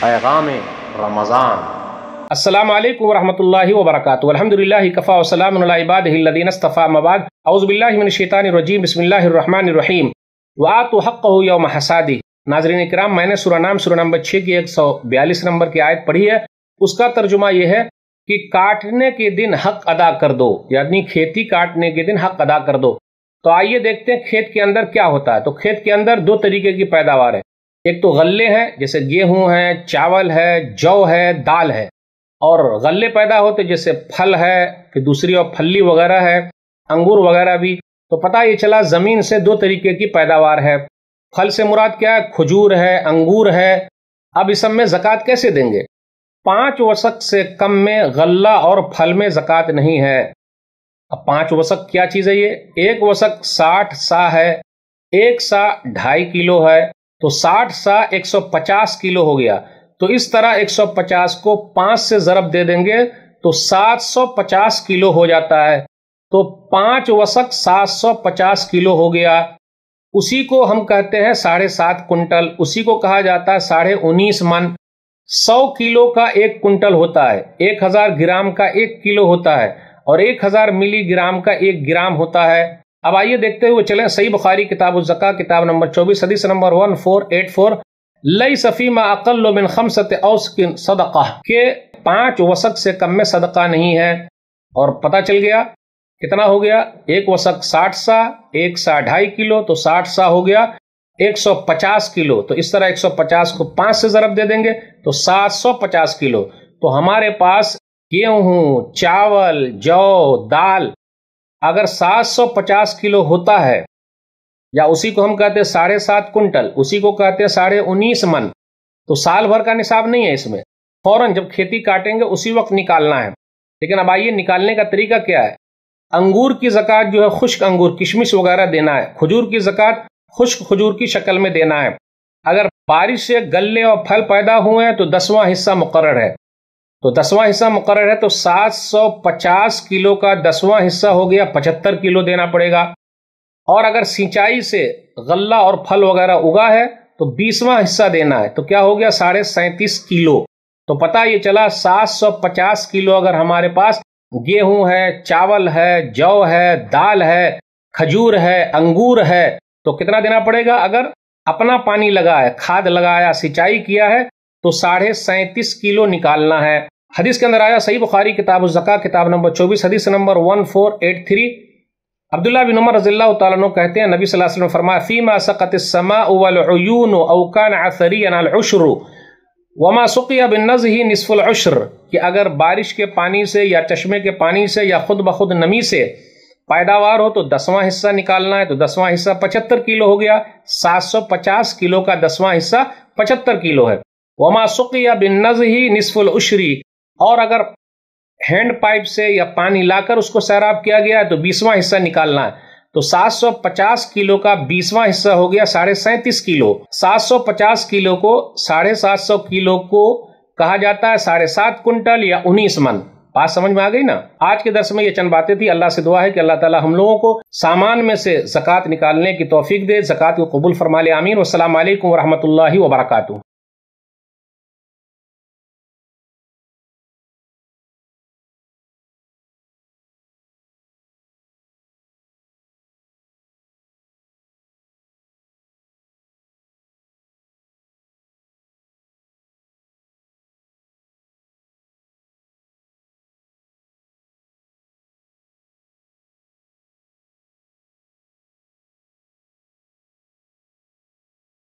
पैगाम रमज़ान असलम वरहमल वरक अलहमदिल्ला कफ़ा वसलामबादीनस्तफ़ा मबाद अउज़बिल्लाशैतानरजीम बसमीम वात हक़ यौम हसादी नाजरीन कराम मैंने सुरानाम सुरा नंबर छः की एक सौ बयालीस नंबर की आयत पढ़ी है उसका तर्जुमा यह है कि काटने के दिन हक अदा कर दो यानी खेती काटने के दिन हक अदा कर दो तो आइए देखते हैं खेत के अंदर क्या होता है तो खेत के अंदर दो तरीके की पैदावार है एक तो गल्ले हैं जैसे गेहूं है चावल है जौ है दाल है और गल्ले पैदा होते जैसे फल है फिर दूसरी और फली वगैरह है अंगूर वगैरह भी तो पता ये चला ज़मीन से दो तरीके की पैदावार है फल से मुराद क्या है खजूर है अंगूर है अब इस सब में जक़ात कैसे देंगे पाँच वसक से कम में गल्ला और फल में ज़क़़त नहीं है अब पाँच वसक क्या चीज़ है ये एक वसक साठ सा है एक सा ढाई किलो है तो 60 सा 150 किलो हो गया तो इस तरह 150 को 5 से ज़रब दे देंगे तो 750 किलो हो जाता है तो पांच वशक 750 किलो हो गया उसी को हम कहते हैं साढ़े सात कुंटल उसी को कहा जाता है साढ़े उन्नीस मन सौ किलो का एक कुंटल होता है एक हजार ग्राम का एक किलो होता है और एक हजार मिलीग्राम का एक ग्राम होता है अब आइए देखते हुए चले सही बुखारी किताब उज़का किताब नंबर चौबीस हदीस number one four eight four लई सफ़ी में अकल खमसत औसकिन सदका के पांच वसक से कम में सदका नहीं है और पता चल गया कितना हो गया एक वसक साठ सा एक सा ढाई किलो तो साठ सा हो गया एक सौ पचास किलो तो इस तरह एक सौ पचास को पांच से जरब दे देंगे तो सात सौ पचास किलो तो हमारे पास गेहूं चावल जौ दाल अगर 750 किलो होता है या उसी को हम कहते हैं साढ़े सात कुंटल उसी को कहते हैं साढ़े उन्नीस मन तो साल भर का निसाब नहीं है इसमें फौरन जब खेती काटेंगे उसी वक्त निकालना है लेकिन अब आइए निकालने का तरीका क्या है अंगूर की जक़ात जो है खुश्क अंगूर किशमिश वगैरह देना है खजूर की जक़ात खुश्क खजूर की शक्ल में देना है अगर बारिश से गले और फल पैदा हुए हैं तो दसवां हिस्सा मुकर है तो दसवां हिस्सा मुकर है तो 750 किलो का दसवां हिस्सा हो गया पचहत्तर किलो देना पड़ेगा और अगर सिंचाई से गल्ला और फल वगैरह उगा है तो बीसवां हिस्सा देना है तो क्या हो गया साढ़े सैंतीस किलो तो पता ये चला 750 किलो अगर हमारे पास गेहूं है चावल है जौ है दाल है खजूर है अंगूर है तो कितना देना पड़ेगा अगर अपना पानी लगा है खाद लगाया सिंचाई किया है तो साढ़े सैंतीस किलो निकालना है हदीस के अंदर आया सही बुखारी किताब जक़ा किताब नंबर चौबीस हदीस number one four eight three Abdullah bin Umar रजील तु कहते हैं नबी सल्लल्लाहु अलैहि वसल्लम ने फरमाया फ़ीमा सकतमाऊन अवकान आसरी अनालशर वमा सुकिया बिन नज़ ही नसफ़ुलशर कि अगर बारिश के पानी से या चश्मे के पानी से या खुद ब खुद नमी से पैदावार हो तो दसवां हिस्सा निकालना है तो दसवां हिस्सा पचहत्तर किलो हो गया सात सौ पचास किलो का दसवां हिस्सा पचहत्तर किलो है वमा सुकिया बिन नज ही निसफुल उशरी और अगर हैंड पाइप से या पानी लाकर उसको सैराब किया गया तो बीसवां हिस्सा निकालना है तो 750 किलो का बीसवा हिस्सा हो गया साढ़े सैंतीस किलो 750 किलो को साढ़े सात सौ किलो को कहा जाता है साढ़े सात कुंटल या उन्नीस मन बात समझ में आ गई ना आज के दर्श में ये चंद बातें थी अल्लाह से दुआ है कि अल्लाह ताला हम लोगों को सामान में से जक़ात निकालने की तोफीक दे जक़ात को कबूल फरमा ले आमीन वालकम वरहमल वबरकू